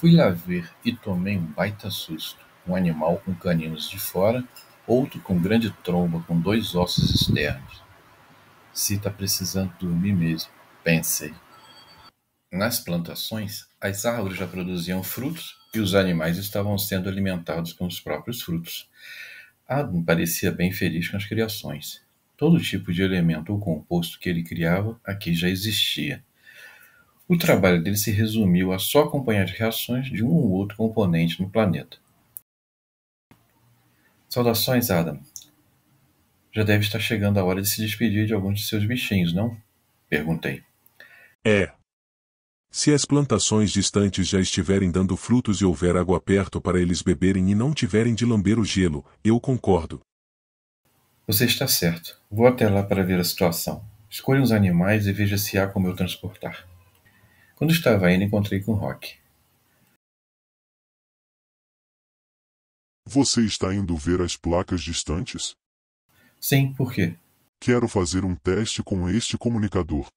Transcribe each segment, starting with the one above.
Fui lá ver e tomei um baita susto. Um animal com caninos de fora, outro com grande tromba com dois ossos externos. Se está precisando dormir mesmo, pensei. Nas plantações, as árvores já produziam frutos e os animais estavam sendo alimentados com os próprios frutos. Adam ah, parecia bem feliz com as criações. Todo tipo de elemento ou composto que ele criava aqui já existia. O trabalho dele se resumiu a só acompanhar as reações de um ou outro componente no planeta. Saudações, Adam. Já deve estar chegando a hora de se despedir de alguns de seus bichinhos, não? Perguntei. É. Se as plantações distantes já estiverem dando frutos e houver água perto para eles beberem e não tiverem de lamber o gelo, eu concordo. Você está certo. Vou até lá para ver a situação. Escolha os animais e veja se há como eu transportar. Quando estava indo, encontrei com Rock. Você está indo ver as placas distantes? Sim, por quê? Quero fazer um teste com este comunicador.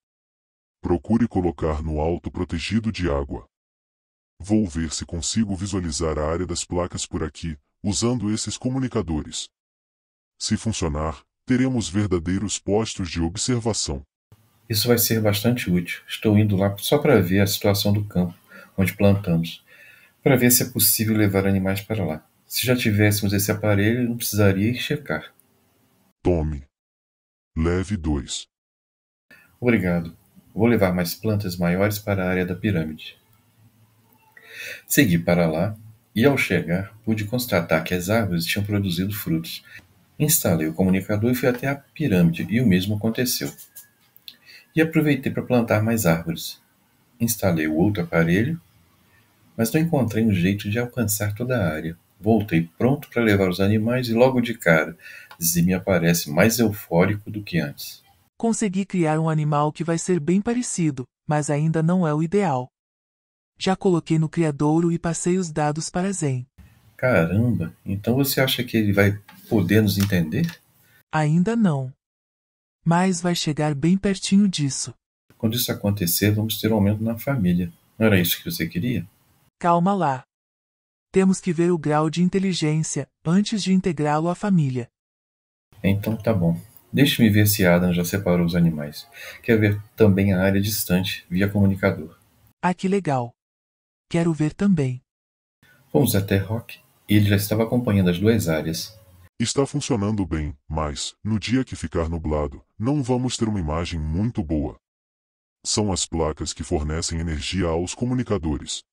Procure colocar no alto protegido de água. Vou ver se consigo visualizar a área das placas por aqui, usando esses comunicadores. Se funcionar, teremos verdadeiros postos de observação. Isso vai ser bastante útil. Estou indo lá só para ver a situação do campo onde plantamos, para ver se é possível levar animais para lá. Se já tivéssemos esse aparelho, não precisaria ir checar. Tome. Leve dois. Obrigado. Vou levar mais plantas maiores para a área da pirâmide. Segui para lá e, ao chegar, pude constatar que as árvores tinham produzido frutos. Instalei o comunicador e fui até a pirâmide, e o mesmo aconteceu e aproveitei para plantar mais árvores. Instalei o outro aparelho, mas não encontrei um jeito de alcançar toda a área. Voltei pronto para levar os animais e logo de cara, me aparece mais eufórico do que antes. Consegui criar um animal que vai ser bem parecido, mas ainda não é o ideal. Já coloquei no criadouro e passei os dados para Zen. Caramba, então você acha que ele vai poder nos entender? Ainda não mas vai chegar bem pertinho disso. Quando isso acontecer, vamos ter um aumento na família. Não era isso que você queria? Calma lá. Temos que ver o grau de inteligência antes de integrá-lo à família. Então tá bom. Deixe-me ver se Adam já separou os animais. Quer ver também a área distante via comunicador. Ah, que legal. Quero ver também. Fomos até Rock e ele já estava acompanhando as duas áreas, Está funcionando bem, mas, no dia que ficar nublado, não vamos ter uma imagem muito boa. São as placas que fornecem energia aos comunicadores.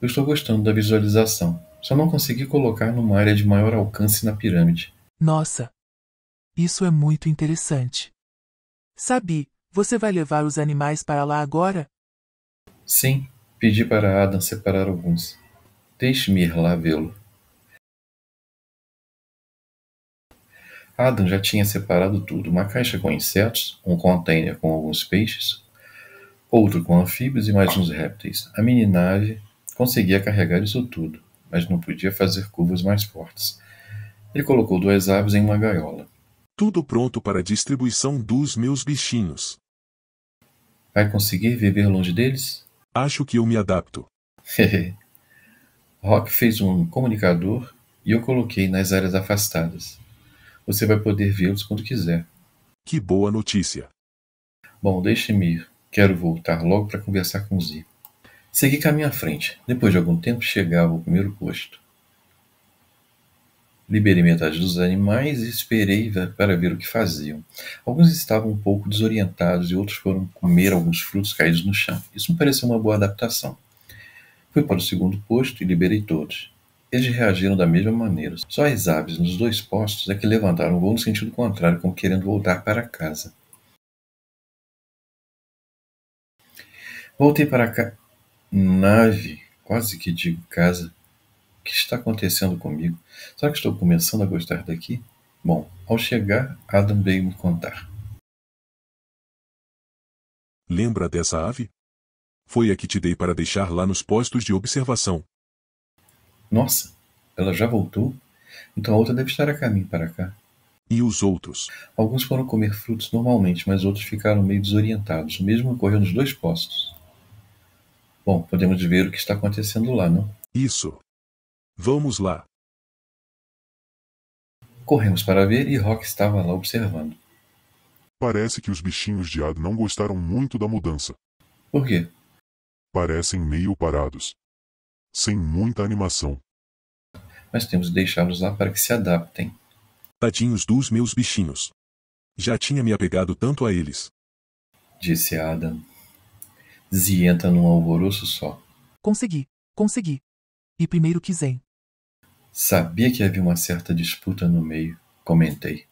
Eu estou gostando da visualização. Só não consegui colocar numa área de maior alcance na pirâmide. Nossa! Isso é muito interessante. Sabi, você vai levar os animais para lá agora? Sim, pedi para Adam separar alguns. Deixe-me ir lá vê-lo. Adam já tinha separado tudo: uma caixa com insetos, um container com alguns peixes, outro com anfíbios e mais uns répteis. A mini conseguia carregar isso tudo, mas não podia fazer curvas mais fortes. Ele colocou duas aves em uma gaiola. Tudo pronto para a distribuição dos meus bichinhos. Vai conseguir viver longe deles? Acho que eu me adapto. Rock fez um comunicador e eu coloquei nas áreas afastadas. Você vai poder vê-los quando quiser. Que boa notícia! Bom, deixe-me ir. Quero voltar logo para conversar com Z. Segui caminho à frente. Depois de algum tempo, chegava ao primeiro posto. Liberei metade dos animais e esperei para ver o que faziam. Alguns estavam um pouco desorientados e outros foram comer alguns frutos caídos no chão. Isso me pareceu uma boa adaptação. Fui para o segundo posto e liberei todos. Eles reagiram da mesma maneira. Só as aves nos dois postos é que levantaram o voo no sentido contrário, como querendo voltar para casa. Voltei para a ca... nave, quase que digo casa. O que está acontecendo comigo? Será que estou começando a gostar daqui? Bom, ao chegar, Adam veio me contar. Lembra dessa ave? Foi a que te dei para deixar lá nos postos de observação. Nossa, ela já voltou? Então a outra deve estar a caminho para cá. E os outros? Alguns foram comer frutos normalmente, mas outros ficaram meio desorientados. O mesmo ocorreu nos dois postos. Bom, podemos ver o que está acontecendo lá, não? Isso. Vamos lá. Corremos para ver e Rock estava lá observando. Parece que os bichinhos de Ad não gostaram muito da mudança. Por quê? Parecem meio parados sem muita animação. Mas temos de deixá-los lá para que se adaptem. Tadinhos dos meus bichinhos. Já tinha me apegado tanto a eles. Disse Adam. Zienta num alvoroço só. Consegui, consegui. E primeiro que Zen. Sabia que havia uma certa disputa no meio, comentei.